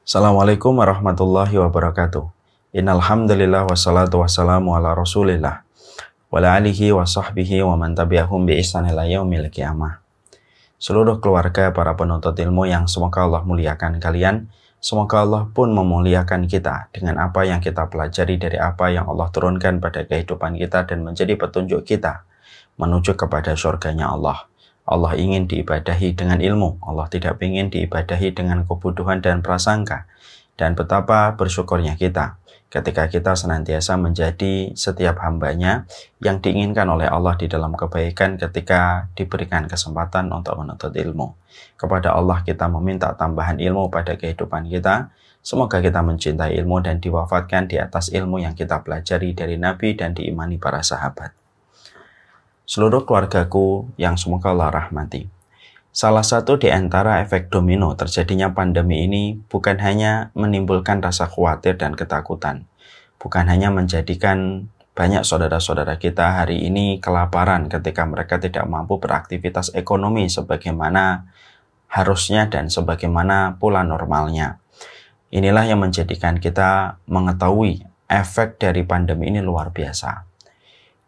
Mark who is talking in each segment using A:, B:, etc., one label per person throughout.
A: Assalamualaikum warahmatullahi wabarakatuh. Innalhamdulillah wassalatu wassalamu ala rasulillah. Wala alihi wa sahbihi wa man tabi'ahum bi ihsan ila yaumil qiyamah. Seluruh keluarga para penuntut ilmu yang semoga Allah muliakan kalian, semoga Allah pun memuliakan kita dengan apa yang kita pelajari dari apa yang Allah turunkan pada kehidupan kita dan menjadi petunjuk kita menuju kepada surganya Allah. Allah ingin diibadahi dengan ilmu. Allah tidak ingin diibadahi dengan kebutuhan dan prasangka. Dan betapa bersyukurnya kita ketika kita senantiasa menjadi setiap hambanya yang diinginkan oleh Allah di dalam kebaikan ketika diberikan kesempatan untuk menuntut ilmu. Kepada Allah kita meminta tambahan ilmu pada kehidupan kita. Semoga kita mencintai ilmu dan diwafatkan di atas ilmu yang kita pelajari dari Nabi dan diimani para sahabat seluruh keluargaku yang semoga Allah rahmati. Salah satu di antara efek domino terjadinya pandemi ini bukan hanya menimbulkan rasa khawatir dan ketakutan, bukan hanya menjadikan banyak saudara-saudara kita hari ini kelaparan ketika mereka tidak mampu beraktivitas ekonomi sebagaimana harusnya dan sebagaimana pula normalnya. Inilah yang menjadikan kita mengetahui efek dari pandemi ini luar biasa.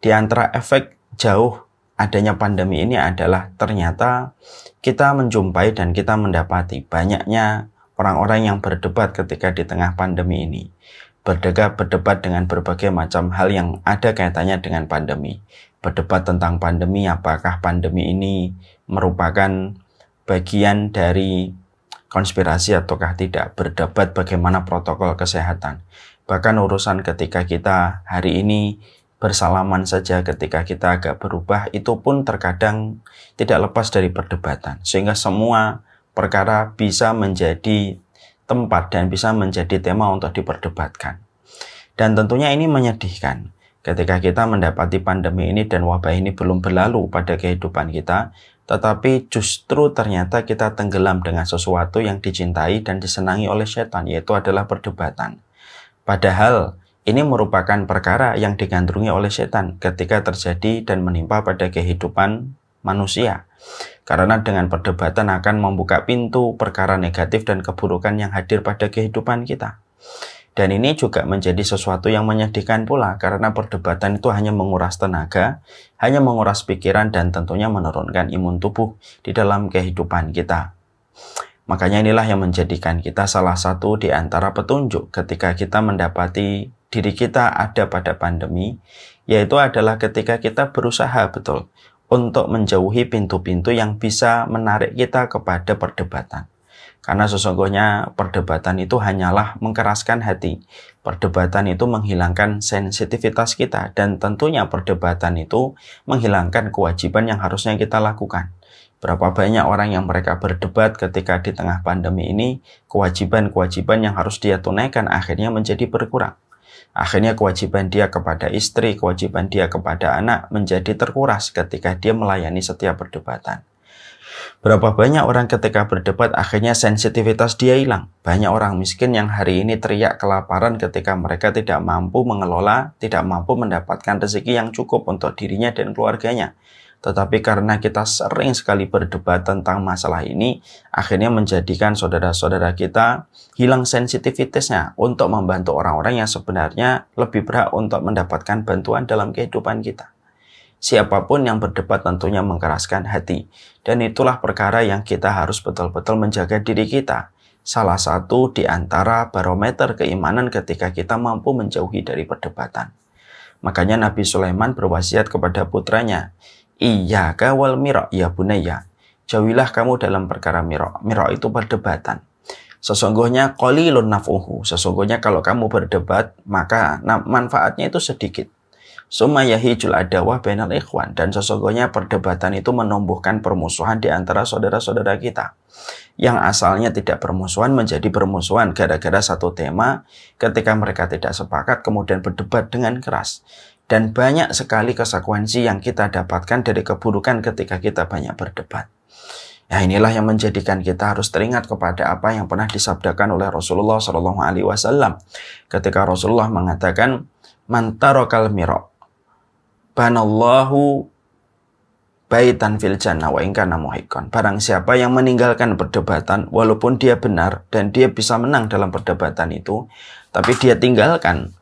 A: Di antara efek jauh adanya pandemi ini adalah ternyata kita menjumpai dan kita mendapati banyaknya orang-orang yang berdebat ketika di tengah pandemi ini. Berdebat berdebat dengan berbagai macam hal yang ada kaitannya dengan pandemi. Berdebat tentang pandemi apakah pandemi ini merupakan bagian dari konspirasi ataukah tidak, berdebat bagaimana protokol kesehatan. Bahkan urusan ketika kita hari ini bersalaman saja ketika kita agak berubah itu pun terkadang tidak lepas dari perdebatan sehingga semua perkara bisa menjadi tempat dan bisa menjadi tema untuk diperdebatkan dan tentunya ini menyedihkan ketika kita mendapati pandemi ini dan wabah ini belum berlalu pada kehidupan kita tetapi justru ternyata kita tenggelam dengan sesuatu yang dicintai dan disenangi oleh setan yaitu adalah perdebatan padahal ini merupakan perkara yang digandrungi oleh setan ketika terjadi dan menimpa pada kehidupan manusia. Karena dengan perdebatan akan membuka pintu perkara negatif dan keburukan yang hadir pada kehidupan kita. Dan ini juga menjadi sesuatu yang menyedihkan pula karena perdebatan itu hanya menguras tenaga, hanya menguras pikiran dan tentunya menurunkan imun tubuh di dalam kehidupan kita. Makanya inilah yang menjadikan kita salah satu di antara petunjuk ketika kita mendapati diri kita ada pada pandemi, yaitu adalah ketika kita berusaha betul untuk menjauhi pintu-pintu yang bisa menarik kita kepada perdebatan. Karena sesungguhnya perdebatan itu hanyalah mengkeraskan hati. Perdebatan itu menghilangkan sensitivitas kita dan tentunya perdebatan itu menghilangkan kewajiban yang harusnya kita lakukan. Berapa banyak orang yang mereka berdebat ketika di tengah pandemi ini, kewajiban-kewajiban yang harus dia tunaikan akhirnya menjadi berkurang. Akhirnya kewajiban dia kepada istri, kewajiban dia kepada anak menjadi terkuras ketika dia melayani setiap perdebatan. Berapa banyak orang ketika berdebat akhirnya sensitivitas dia hilang. Banyak orang miskin yang hari ini teriak kelaparan ketika mereka tidak mampu mengelola, tidak mampu mendapatkan rezeki yang cukup untuk dirinya dan keluarganya. Tetapi karena kita sering sekali berdebat tentang masalah ini, akhirnya menjadikan saudara-saudara kita hilang sensitivitasnya untuk membantu orang-orang yang sebenarnya lebih berhak untuk mendapatkan bantuan dalam kehidupan kita. Siapapun yang berdebat tentunya mengkeraskan hati. Dan itulah perkara yang kita harus betul-betul menjaga diri kita. Salah satu di antara barometer keimanan ketika kita mampu menjauhi dari perdebatan. Makanya Nabi Sulaiman berwasiat kepada putranya, Iya kawal mirok ya bunaya. Jauhilah kamu dalam perkara miro. Miro itu perdebatan. Sesungguhnya kolilun nafuhu. Sesungguhnya kalau kamu berdebat, maka manfaatnya itu sedikit. Sumayahi jul adawah benar ikhwan. Dan sesungguhnya perdebatan itu menumbuhkan permusuhan di antara saudara-saudara kita. Yang asalnya tidak permusuhan menjadi permusuhan gara-gara satu tema ketika mereka tidak sepakat kemudian berdebat dengan keras. Dan banyak sekali konsekuensi yang kita dapatkan dari keburukan ketika kita banyak berdebat. Ya inilah yang menjadikan kita harus teringat kepada apa yang pernah disabdakan oleh Rasulullah Shallallahu Alaihi Wasallam ketika Rasulullah mengatakan mantarokal mirok banallahu baitan fil jannah wa ingkana muhikon. Barang siapa yang meninggalkan perdebatan walaupun dia benar dan dia bisa menang dalam perdebatan itu, tapi dia tinggalkan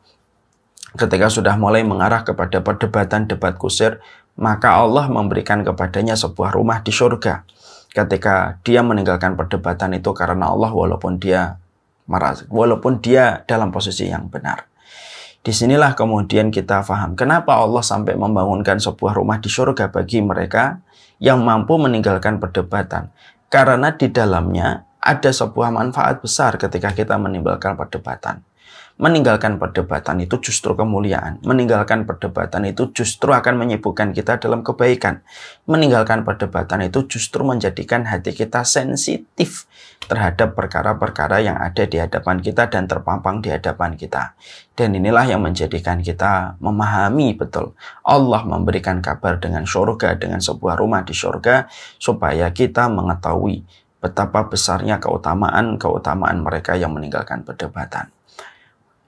A: ketika sudah mulai mengarah kepada perdebatan debat kusir, maka Allah memberikan kepadanya sebuah rumah di surga. Ketika dia meninggalkan perdebatan itu karena Allah walaupun dia marah, walaupun dia dalam posisi yang benar. Disinilah kemudian kita faham kenapa Allah sampai membangunkan sebuah rumah di surga bagi mereka yang mampu meninggalkan perdebatan. Karena di dalamnya ada sebuah manfaat besar ketika kita meninggalkan perdebatan. Meninggalkan perdebatan itu justru kemuliaan. Meninggalkan perdebatan itu justru akan menyibukkan kita dalam kebaikan. Meninggalkan perdebatan itu justru menjadikan hati kita sensitif terhadap perkara-perkara yang ada di hadapan kita dan terpampang di hadapan kita. Dan inilah yang menjadikan kita memahami betul. Allah memberikan kabar dengan syurga, dengan sebuah rumah di syurga, supaya kita mengetahui betapa besarnya keutamaan-keutamaan mereka yang meninggalkan perdebatan.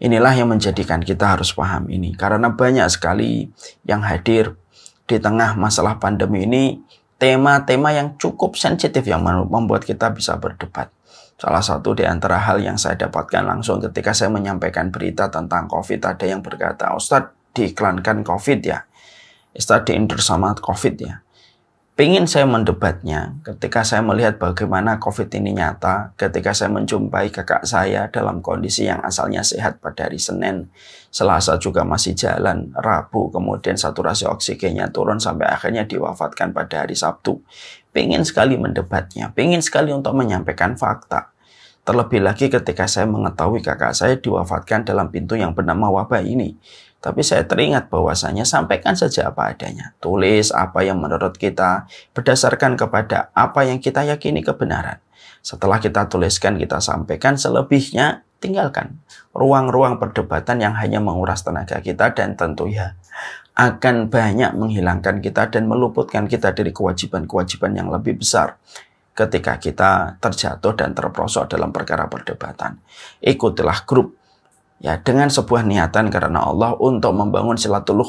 A: Inilah yang menjadikan kita harus paham ini. Karena banyak sekali yang hadir di tengah masalah pandemi ini tema-tema yang cukup sensitif yang membuat kita bisa berdebat. Salah satu di antara hal yang saya dapatkan langsung ketika saya menyampaikan berita tentang COVID, ada yang berkata, Ustadz diiklankan COVID ya, Ustadz diindur sama COVID ya. Pingin saya mendebatnya ketika saya melihat bagaimana COVID ini nyata, ketika saya menjumpai kakak saya dalam kondisi yang asalnya sehat pada hari Senin, Selasa juga masih jalan, Rabu kemudian saturasi oksigennya turun sampai akhirnya diwafatkan pada hari Sabtu. Pingin sekali mendebatnya, pingin sekali untuk menyampaikan fakta. Terlebih lagi ketika saya mengetahui kakak saya diwafatkan dalam pintu yang bernama wabah ini. Tapi saya teringat bahwasanya sampaikan saja apa adanya. Tulis apa yang menurut kita berdasarkan kepada apa yang kita yakini kebenaran. Setelah kita tuliskan, kita sampaikan selebihnya tinggalkan ruang-ruang perdebatan yang hanya menguras tenaga kita dan tentu ya akan banyak menghilangkan kita dan meluputkan kita dari kewajiban-kewajiban yang lebih besar ketika kita terjatuh dan terprosok dalam perkara perdebatan. Ikutilah grup ya dengan sebuah niatan karena Allah untuk membangun silatul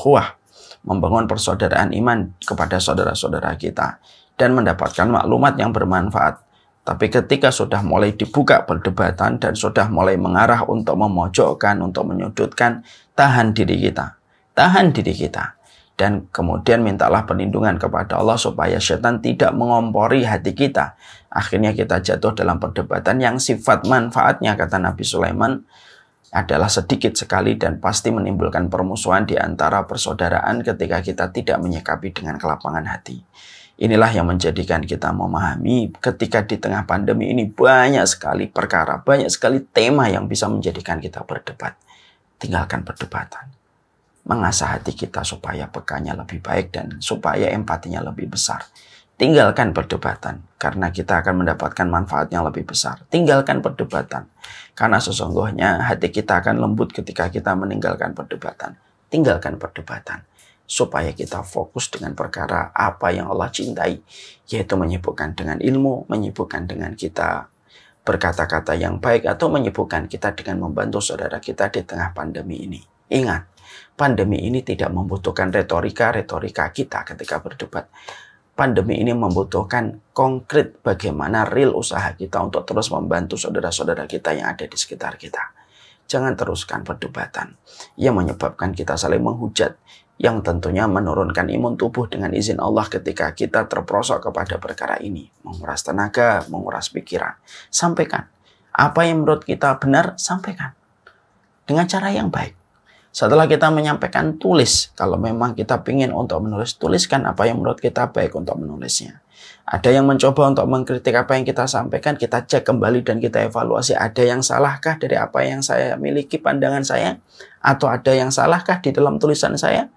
A: membangun persaudaraan iman kepada saudara-saudara kita dan mendapatkan maklumat yang bermanfaat. Tapi ketika sudah mulai dibuka perdebatan dan sudah mulai mengarah untuk memojokkan, untuk menyudutkan, tahan diri kita. Tahan diri kita dan kemudian mintalah perlindungan kepada Allah supaya setan tidak mengompori hati kita. Akhirnya kita jatuh dalam perdebatan yang sifat manfaatnya kata Nabi Sulaiman adalah sedikit sekali dan pasti menimbulkan permusuhan di antara persaudaraan ketika kita tidak menyikapi dengan kelapangan hati. Inilah yang menjadikan kita memahami ketika di tengah pandemi ini banyak sekali perkara, banyak sekali tema yang bisa menjadikan kita berdebat. Tinggalkan perdebatan mengasah hati kita supaya pekanya lebih baik dan supaya empatinya lebih besar. Tinggalkan perdebatan karena kita akan mendapatkan manfaat yang lebih besar. Tinggalkan perdebatan karena sesungguhnya hati kita akan lembut ketika kita meninggalkan perdebatan. Tinggalkan perdebatan supaya kita fokus dengan perkara apa yang Allah cintai yaitu menyibukkan dengan ilmu, menyibukkan dengan kita berkata-kata yang baik atau menyibukkan kita dengan membantu saudara kita di tengah pandemi ini. Ingat, Pandemi ini tidak membutuhkan retorika-retorika kita ketika berdebat. Pandemi ini membutuhkan konkret bagaimana real usaha kita untuk terus membantu saudara-saudara kita yang ada di sekitar kita. Jangan teruskan perdebatan yang menyebabkan kita saling menghujat, yang tentunya menurunkan imun tubuh dengan izin Allah ketika kita terperosok kepada perkara ini, menguras tenaga, menguras pikiran. Sampaikan apa yang menurut kita benar, sampaikan dengan cara yang baik. Setelah kita menyampaikan tulis, kalau memang kita ingin untuk menulis, tuliskan apa yang menurut kita baik untuk menulisnya. Ada yang mencoba untuk mengkritik apa yang kita sampaikan, kita cek kembali dan kita evaluasi. Ada yang salahkah dari apa yang saya miliki pandangan saya? Atau ada yang salahkah di dalam tulisan saya?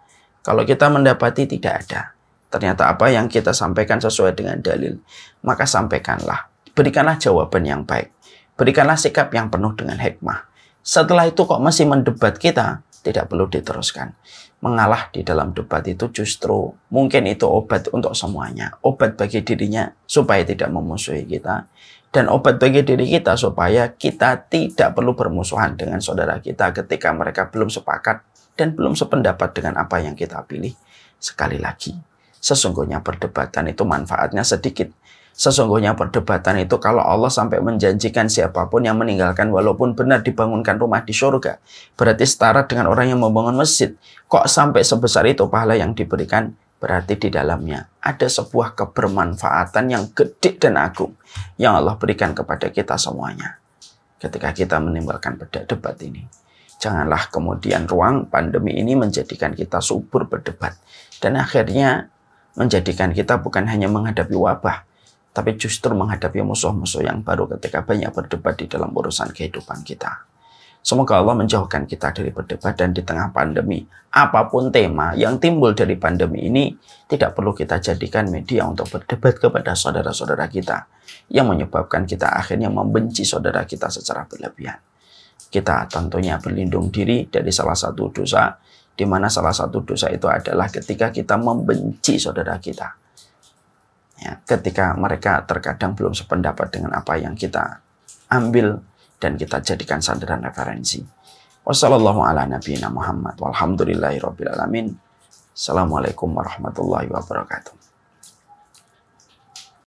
A: Kalau kita mendapati tidak ada. Ternyata apa yang kita sampaikan sesuai dengan dalil. Maka sampaikanlah. Berikanlah jawaban yang baik. Berikanlah sikap yang penuh dengan hikmah. Setelah itu kok masih mendebat kita, tidak perlu diteruskan. Mengalah di dalam debat itu justru mungkin itu obat untuk semuanya. Obat bagi dirinya supaya tidak memusuhi kita. Dan obat bagi diri kita supaya kita tidak perlu bermusuhan dengan saudara kita ketika mereka belum sepakat dan belum sependapat dengan apa yang kita pilih. Sekali lagi, sesungguhnya perdebatan itu manfaatnya sedikit Sesungguhnya perdebatan itu kalau Allah sampai menjanjikan siapapun yang meninggalkan walaupun benar dibangunkan rumah di surga. Berarti setara dengan orang yang membangun masjid. Kok sampai sebesar itu pahala yang diberikan? Berarti di dalamnya ada sebuah kebermanfaatan yang gede dan agung yang Allah berikan kepada kita semuanya. Ketika kita menimbulkan beda debat ini. Janganlah kemudian ruang pandemi ini menjadikan kita subur berdebat. Dan akhirnya menjadikan kita bukan hanya menghadapi wabah, tapi justru menghadapi musuh-musuh yang baru ketika banyak berdebat di dalam urusan kehidupan kita. Semoga Allah menjauhkan kita dari berdebat dan di tengah pandemi, apapun tema yang timbul dari pandemi ini, tidak perlu kita jadikan media untuk berdebat kepada saudara-saudara kita yang menyebabkan kita akhirnya membenci saudara kita secara berlebihan. Kita tentunya berlindung diri dari salah satu dosa, di mana salah satu dosa itu adalah ketika kita membenci saudara kita ya, ketika mereka terkadang belum sependapat dengan apa yang kita ambil dan kita jadikan sandaran referensi. Wassalamualaikum warahmatullahi wabarakatuh.